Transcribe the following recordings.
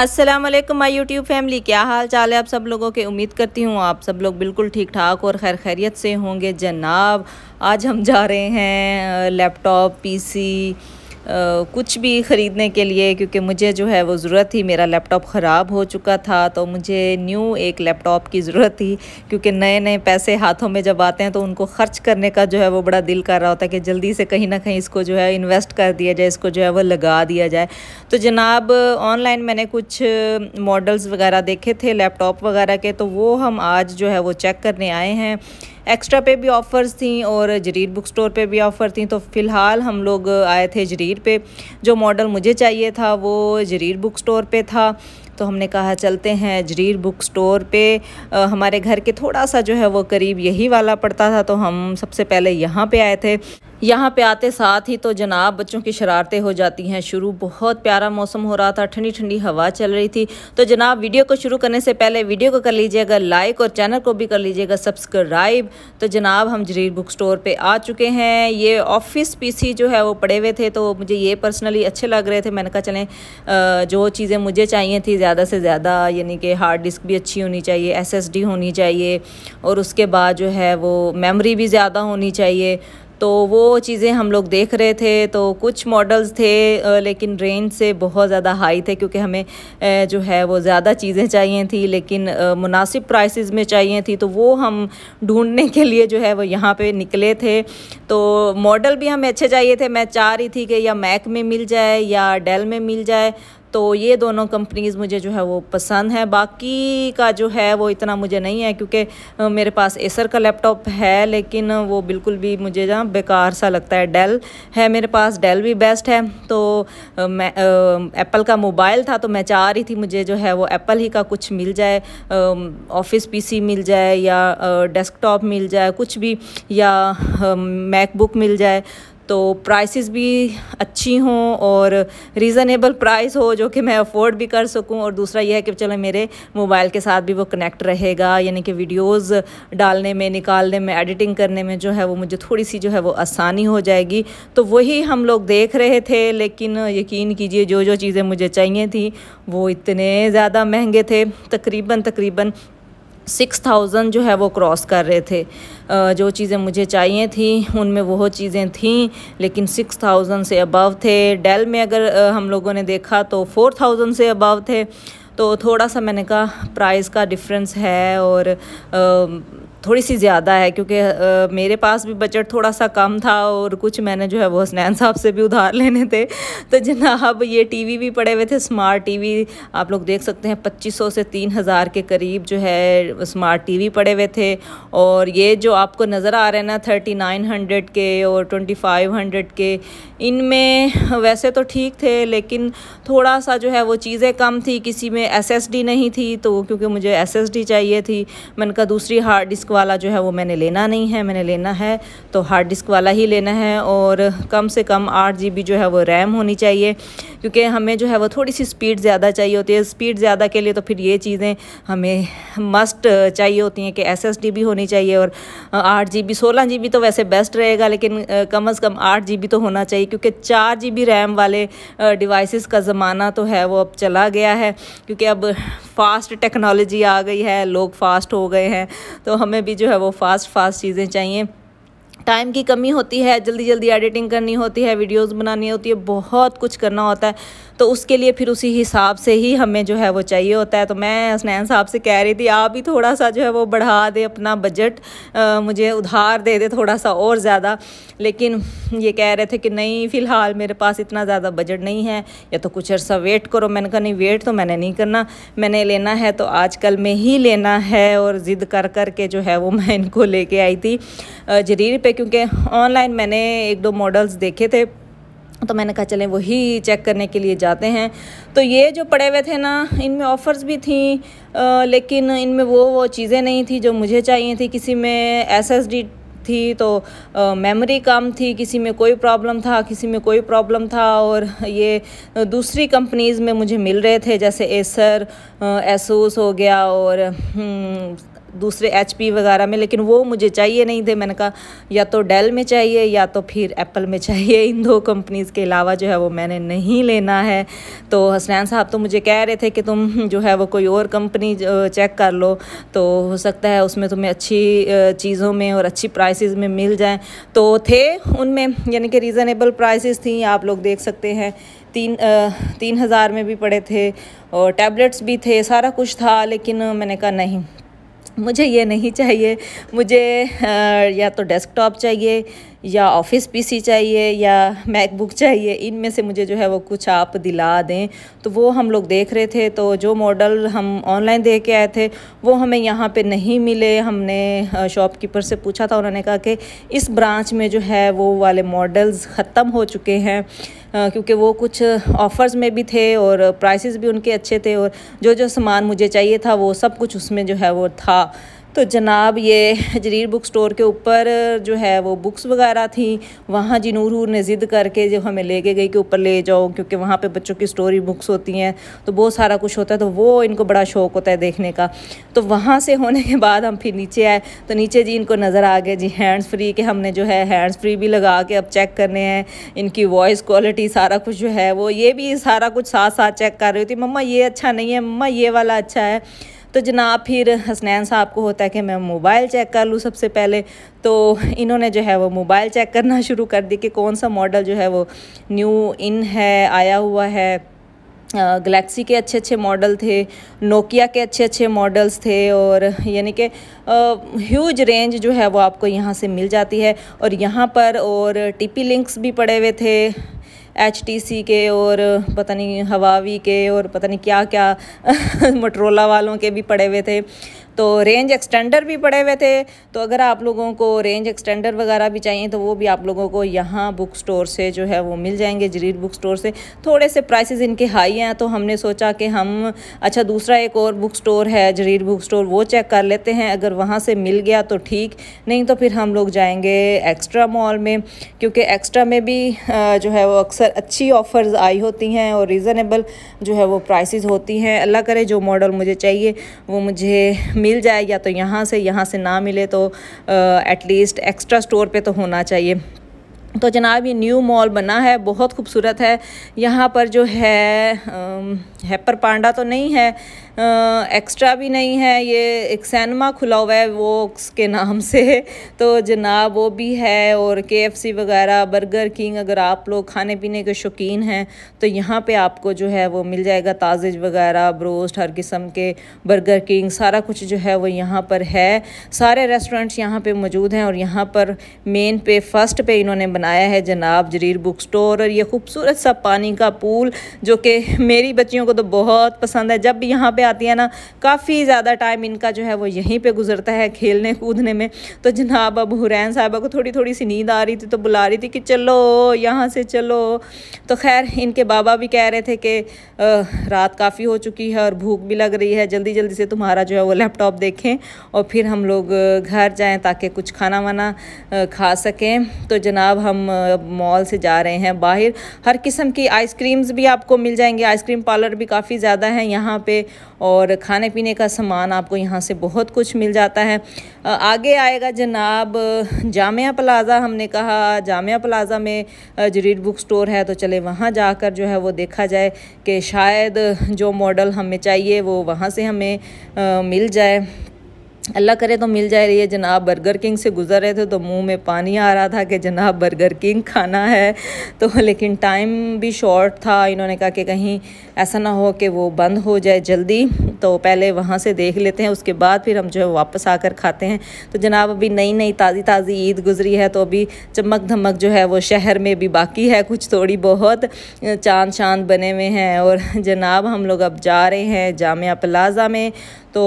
Aslam my YouTube family क्या हाल चाल है आप सब लोगों के उम्मीद करती हूँ आप सब लोग बिल्कुल ठीक ठाक और खैर खैरियत से होंगे जनाब आज हम जा रहे हैं लैपटॉप पीसी कुछ भी ख़रीदने के लिए क्योंकि मुझे जो है वो ज़रूरत थी मेरा लैपटॉप ख़राब हो चुका था तो मुझे न्यू एक लैपटॉप की ज़रूरत थी क्योंकि नए नए पैसे हाथों में जब आते हैं तो उनको ख़र्च करने का जो है वो बड़ा दिल कर रहा होता है कि जल्दी से कहीं ना कहीं इसको जो है इन्वेस्ट कर दिया जाए इसको जो है वो लगा दिया जाए तो जनाब ऑनलाइन मैंने कुछ मॉडल्स वगैरह देखे थे लैपटॉप वगैरह के तो वो हम आज जो है वो चेक करने आए हैं एक्स्ट्रा पे भी ऑफ़र्स थी और जरीर बुक स्टोर पर भी ऑफ़र थी तो फ़िलहाल हम लोग आए थे जरीर पे जो मॉडल मुझे चाहिए था वो जरीर बुक स्टोर पे था तो हमने कहा चलते हैं जरीर बुक स्टोर पे आ, हमारे घर के थोड़ा सा जो है वो करीब यही वाला पड़ता था तो हम सबसे पहले यहाँ पे आए थे यहाँ पे आते साथ ही तो जनाब बच्चों की शरारतें हो जाती हैं शुरू बहुत प्यारा मौसम हो रहा था ठंडी ठंडी हवा चल रही थी तो जनाब वीडियो को शुरू करने से पहले वीडियो को कर लीजिएगा लाइक और चैनल को भी कर लीजिएगा सब्सक्राइब तो जनाब हम जरीर बुक स्टोर पर आ चुके हैं ये ऑफिस पीसी जो है वो पड़े हुए थे तो मुझे ये पर्सनली अच्छे लग रहे थे मैंने कहा चलें जो चीज़ें मुझे चाहिए थी ज़्यादा से ज़्यादा यानी कि हार्ड डिस्क भी अच्छी होनी चाहिए एस होनी चाहिए और उसके बाद जो है वो मेमरी भी ज़्यादा होनी चाहिए तो वो चीज़ें हम लोग देख रहे थे तो कुछ मॉडल्स थे लेकिन रेंज से बहुत ज़्यादा हाई थे क्योंकि हमें जो है वो ज़्यादा चीज़ें चाहिए थी लेकिन मुनासिब प्राइसेस में चाहिए थी तो वो हम ढूंढने के लिए जो है वो यहाँ पे निकले थे तो मॉडल भी हमें अच्छे चाहिए थे मैं चाह रही थी कि या मैक में मिल जाए या डेल में मिल जाए तो ये दोनों कंपनीज़ मुझे जो है वो पसंद है बाकी का जो है वो इतना मुझे नहीं है क्योंकि मेरे पास एसर का लैपटॉप है लेकिन वो बिल्कुल भी मुझे ना बेकार सा लगता है डेल है मेरे पास डेल भी बेस्ट है तो मैं एप्पल का मोबाइल था तो मैं चाह रही थी मुझे जो है वो एप्पल ही का कुछ मिल जाए ऑफिस पीसी मिल जाए या डेस्कटॉप मिल जाए कुछ भी या मैकबुक मिल जाए तो प्राइसेस भी अच्छी हों और रीज़नेबल प्राइस हो जो कि मैं अफोर्ड भी कर सकूं और दूसरा यह है कि चलो मेरे मोबाइल के साथ भी वो कनेक्ट रहेगा यानी कि वीडियोस डालने में निकालने में एडिटिंग करने में जो है वो मुझे थोड़ी सी जो है वो आसानी हो जाएगी तो वही हम लोग देख रहे थे लेकिन यकीन कीजिए जो जो चीज़ें मुझे चाहिए थी वो इतने ज़्यादा महंगे थे तकरीबन तकरीबन सिक्स थाउजेंड जो है वो क्रॉस कर रहे थे जो चीज़ें मुझे चाहिए थी उनमें वो चीज़ें थीं लेकिन सिक्स थाउजेंड से अबव थे डेल में अगर हम लोगों ने देखा तो फोर थाउजेंड से अबव थे तो थोड़ा सा मैंने कहा प्राइस का डिफरेंस है और थोड़ी सी ज़्यादा है क्योंकि मेरे पास भी बजट थोड़ा सा कम था और कुछ मैंने जो है वो हसनैन साहब से भी उधार लेने थे तो जनाब ये टीवी भी पड़े हुए थे स्मार्ट टीवी आप लोग देख सकते हैं 2500 से 3000 के करीब जो है स्मार्ट टीवी पड़े हुए थे और ये जो आपको नज़र आ रहे हैं ना हंड्रेड के और हंड्रेड के इनमें वैसे तो ठीक थे लेकिन थोड़ा सा जो है वो चीज़ें कम थी किसी में डी नहीं थी तो क्योंकि मुझे डी चाहिए थी मैंने कहा दूसरी हार्ड डिस्क वाला जो है वो मैंने लेना नहीं है मैंने लेना है तो हार्ड डिस्क वाला ही लेना है और कम से कम आठ जी जो है वो रैम होनी चाहिए क्योंकि हमें जो है वो थोड़ी सी स्पीड ज़्यादा चाहिए होती है स्पीड ज़्यादा के लिए तो फिर ये चीज़ें हमें मस्ट चाहिए होती हैं कि एस एस डी भी होनी चाहिए और आठ जी बी सोलह जी बी तो वैसे बेस्ट रहेगा लेकिन कम अज़ कम आठ जी बी तो होना चाहिए क्योंकि चार जी बी रैम वाले डिवाइसेस का ज़माना तो है वो अब चला गया है क्योंकि अब फ़ास्ट टेक्नोलॉजी आ गई है लोग फ़ास्ट हो गए हैं तो हमें भी जो है वो फ़ास्ट फ़ास्ट चीज़ें चाहिए टाइम की कमी होती है जल्दी जल्दी एडिटिंग करनी होती है वीडियोस बनानी होती है बहुत कुछ करना होता है तो उसके लिए फिर उसी हिसाब से ही हमें जो है वो चाहिए होता है तो मैं स्नैन साहब से कह रही थी आप ही थोड़ा सा जो है वो बढ़ा दे अपना बजट मुझे उधार दे दे थोड़ा सा और ज़्यादा लेकिन ये कह रहे थे कि नहीं फ़िलहाल मेरे पास इतना ज़्यादा बजट नहीं है या तो कुछ अर्सा वेट करो मैंने कहा नहीं वेट तो मैंने नहीं करना मैंने लेना है तो आज में ही लेना है और ज़िद कर कर के जो है वो मैं इनको ले आई थी जरीर पे क्योंकि ऑनलाइन मैंने एक दो मॉडल्स देखे थे तो मैंने कहा चलें वही चेक करने के लिए जाते हैं तो ये जो पड़े हुए थे ना इनमें ऑफ़र्स भी थी आ, लेकिन इनमें वो वो चीज़ें नहीं थी जो मुझे चाहिए थी किसी में एस थी तो मेमोरी कम थी किसी में कोई प्रॉब्लम था किसी में कोई प्रॉब्लम था और ये दूसरी कंपनीज़ में मुझे मिल रहे थे जैसे एसर एसूस हो गया और हम्म, दूसरे एच वगैरह में लेकिन वो मुझे चाहिए नहीं थे मैंने कहा या तो डेल में चाहिए या तो फिर एप्पल में चाहिए इन दो कंपनीज़ के अलावा जो है वो मैंने नहीं लेना है तो हसनैन साहब तो मुझे कह रहे थे कि तुम जो है वो कोई और कंपनी चेक कर लो तो हो सकता है उसमें तुम्हें अच्छी चीज़ों में और अच्छी प्राइस में मिल जाएँ तो थे उनमें यानी कि रीज़नेबल प्राइसेस थी आप लोग देख सकते हैं तीन तीन हज़ार में भी पड़े थे और टैबलेट्स भी थे सारा कुछ था लेकिन मैंने कहा नहीं मुझे ये नहीं चाहिए मुझे या तो डेस्कटॉप चाहिए या ऑफिस पीसी चाहिए या मैकबुक चाहिए इनमें से मुझे जो है वो कुछ आप दिला दें तो वो हम लोग देख रहे थे तो जो मॉडल हम ऑनलाइन दे के आए थे वो हमें यहाँ पे नहीं मिले हमने शॉपकीपर से पूछा था उन्होंने कहा कि इस ब्रांच में जो है वो वाले मॉडल्स ख़त्म हो चुके हैं क्योंकि वो कुछ ऑफ़र्स में भी थे और प्राइसेस भी उनके अच्छे थे और जो जो सामान मुझे चाहिए था वो सब कुछ उसमें जो है वो था तो जनाब ये जरीर बुक स्टोर के ऊपर जो है वो बुक्स वगैरह थी वहाँ जी नूर ने ज़िद करके जो हमें लेके गई कि ऊपर ले जाओ क्योंकि वहाँ पे बच्चों की स्टोरी बुक्स होती हैं तो बहुत सारा कुछ होता है तो वो इनको बड़ा शौक होता है देखने का तो वहाँ से होने के बाद हम फिर नीचे आए तो नीचे जी इनको नज़र आ गए जी हैंड्स फ्री के हमने जो है हैंड्स फ्री भी लगा के अब चेक करने हैं इनकी वॉइस क्वालिटी सारा कुछ जो है वो ये भी सारा कुछ साथ साथ चेक कर रही थी मम्मा ये अच्छा नहीं है मम्मा ये वाला अच्छा है तो जनाब फिर हसनैन साहब को होता है कि मैं मोबाइल चेक कर लूँ सबसे पहले तो इन्होंने जो है वो मोबाइल चेक करना शुरू कर दी कि कौन सा मॉडल जो है वो न्यू इन है आया हुआ है गलेक्सी के अच्छे अच्छे मॉडल थे नोकिया के अच्छे अच्छे मॉडल्स थे और यानी कि ह्यूज रेंज जो है वो आपको यहाँ से मिल जाती है और यहाँ पर और टीपी लिंक्स भी पड़े हुए थे एच के और पता नहीं हवावी के और पता नहीं क्या क्या मोटरोला वालों के भी पड़े हुए थे तो रेंज एक्सटेंडर भी पड़े हुए थे तो अगर आप लोगों को रेंज एक्सटेंडर वगैरह भी चाहिए तो वो भी आप लोगों को यहाँ बुक स्टोर से जो है वो मिल जाएंगे जरीर बुक स्टोर से थोड़े से प्राइसेस इनके हाई हैं तो हमने सोचा कि हम अच्छा दूसरा एक और बुक स्टोर है जरीर बुक स्टोर वो चेक कर लेते हैं अगर वहाँ से मिल गया तो ठीक नहीं तो फिर हम लोग जाएंगे एक्स्ट्रा मॉल में क्योंकि एक्स्ट्रा में भी जो है वो अक्सर अच्छी ऑफ़र्स आई होती हैं और रीज़नेबल जो है वो प्राइस होती हैं अल्लाह करे जो मॉडल मुझे चाहिए वो मुझे मिल जाए या तो यहाँ से यहाँ से ना मिले तो एटलीस्ट एक्स्ट्रा स्टोर पे तो होना चाहिए तो जनाब ये न्यू मॉल बना है बहुत खूबसूरत है यहाँ पर जो है हैपर पांडा तो नहीं है एक्स्ट्रा भी नहीं है ये एक सैनमा खुला हुआ है वो के नाम से तो जनाब वो भी है और के वगैरह बर्गर किंग अगर आप लोग खाने पीने के शौकीन हैं तो यहाँ पे आपको जो है वो मिल जाएगा ताजिज वगैरह ब्रोस्ट हर किस्म के बर्गर किंग सारा कुछ जो है वो यहाँ पर है सारे रेस्टोरेंट्स यहाँ पे मौजूद हैं और यहाँ पर मेन पे फर्स्ट पे इन्होंने बनाया है जनाब जरीर बुक स्टोर और ये खूबसूरत सा पानी का पूल जो कि मेरी बच्चियों को तो बहुत पसंद है जब भी यहाँ पे आती है ना काफ़ी ज़्यादा टाइम इनका जो है वो यहीं पर गुजरता है खेलने कूदने में तो जनाब अब हुरैन साहबा को थोड़ी थोड़ी सी नींद आ रही थी तो बुला रही थी कि चलो यहाँ से चलो तो खैर इनके बाबा भी कह रहे थे कि रात काफ़ी हो चुकी है और भूख भी लग रही है जल्दी जल्दी से तुम्हारा जो है वो लैपटॉप देखें और फिर हम लोग घर जाएँ ताकि कुछ खाना वाना खा सकें तो जनाब हम मॉल से जा रहे हैं बाहर हर किस्म की आइसक्रीम्स भी आपको मिल जाएंगी आइसक्रीम पार्लर भी काफ़ी ज़्यादा हैं यहाँ पे और खाने पीने का सामान आपको यहाँ से बहुत कुछ मिल जाता है आगे आएगा जनाब जामिया प्लाज़ा हमने कहा जामिया प्लाज़ा में जरीर बुक स्टोर है तो चले वहाँ जाकर जो है वो देखा जाए कि शायद जो मॉडल हमें चाहिए वो वहाँ से हमें मिल जाए अल्लाह करे तो मिल जाए ये जनाब बर्गर किंग से गुजर रहे थे तो मुंह में पानी आ रहा था कि जनाब बर्गर किंग खाना है तो लेकिन टाइम भी शॉर्ट था इन्होंने कहा कि कहीं ऐसा ना हो कि वो बंद हो जाए जल्दी तो पहले वहाँ से देख लेते हैं उसके बाद फिर हम जो है वापस आकर खाते हैं तो जनाब अभी नई नई ताज़ी ताज़ी ईद गुजरी है तो अभी चमक धमक जो है वो शहर में भी बाकी है कुछ थोड़ी बहुत चांद चांद बने हुए हैं और जनाब हम लोग अब जा रहे हैं जामिया प्लाज़ा में तो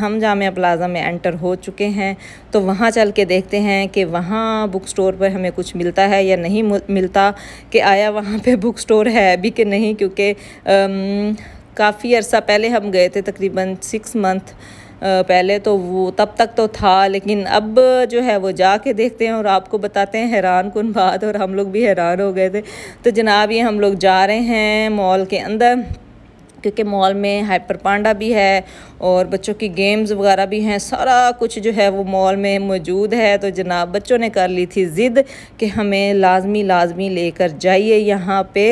हम जामिया प्लाज़ा में एंटर हो चुके हैं तो वहाँ चल के देखते हैं कि वहाँ बुक स्टोर पर हमें कुछ मिलता है या नहीं मिलता कि आया वहाँ पे बुक स्टोर है अभी कि नहीं क्योंकि काफ़ी अर्सा पहले हम गए थे तकरीबन सिक्स मंथ पहले तो वो तब तक तो था लेकिन अब जो है वो जा के देखते हैं और आपको बताते हैं हैरान कन बात और हम लोग भी हैरान हो गए थे तो जनाब ये हम लोग जा रहे हैं मॉल के अंदर क्योंकि मॉल में हाइपर पांडा भी है और बच्चों की गेम्स वगैरह भी हैं सारा कुछ जो है वो मॉल में मौजूद है तो जनाब बच्चों ने कर ली थी ज़िद कि हमें लाजमी लाजमी लेकर जाइए यहाँ पे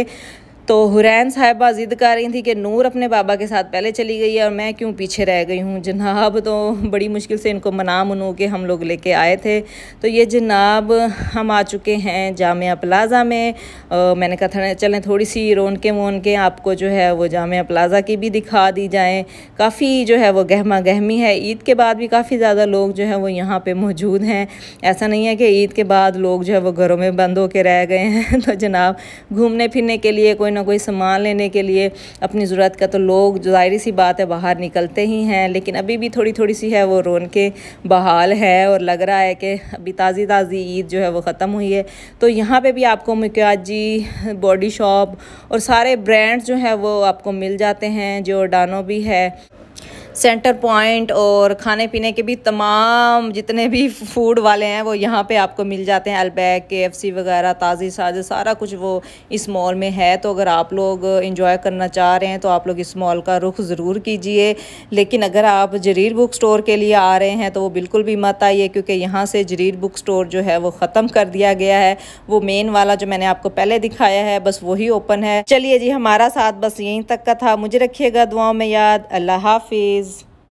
तो हुरैन साहिबा ज़िद कर रही थी कि नूर अपने बाबा के साथ पहले चली गई है और मैं क्यों पीछे रह गई हूँ जनाब तो बड़ी मुश्किल से इनको मना मनु के हम लोग लेके आए थे तो ये जनाब हम आ चुके हैं जामिया प्लाज़ा में आ, मैंने कहा था चलें थोड़ी सी रोन के मोन के आपको जो है वो जामिया प्लाज़ा की भी दिखा दी जाएँ काफ़ी जो है वो गहमा गहमी है ईद के बाद भी काफ़ी ज़्यादा लोग जो है वो यहाँ पर मौजूद हैं ऐसा नहीं है कि ईद के बाद लोग जो है वो घरों में बंद होकर रह गए हैं तो जनाब घूमने फिरने के लिए कोई ना कोई सामान लेने के लिए अपनी ज़रूरत का तो लोग ज़ाहिर सी बात है बाहर निकलते ही हैं लेकिन अभी भी थोड़ी थोड़ी सी है वो रोन के बहाल है और लग रहा है कि अभी ताज़ी ताज़ी ईद जो है वो ख़त्म हुई है तो यहाँ पर भी आपको मिकाजी बॉडी शॉप और सारे ब्रांड्स जो है वो आपको मिल जाते हैं जो डानो भी है सेंटर पॉइंट और खाने पीने के भी तमाम जितने भी फूड वाले हैं वो यहाँ पे आपको मिल जाते हैं अलबैग के एफ सी वगैरह ताज़ी साजे सारा कुछ वो इस मॉल में है तो अगर आप लोग इंजॉय करना चाह रहे हैं तो आप लोग इस मॉल का रुख ज़रूर कीजिए लेकिन अगर आप जरीर बुक स्टोर के लिए आ रहे हैं तो वो बिल्कुल भी मत आइए क्योंकि यहाँ से जरीर बुक स्टोर जो है वो ख़त्म कर दिया गया है वो मेन वाला जो मैंने आपको पहले दिखाया है बस वही ओपन है चलिए जी हमारा साथ बस यहीं तक का था मुझे रखिएगा दुआओं में याद अल्लाह हाफिज़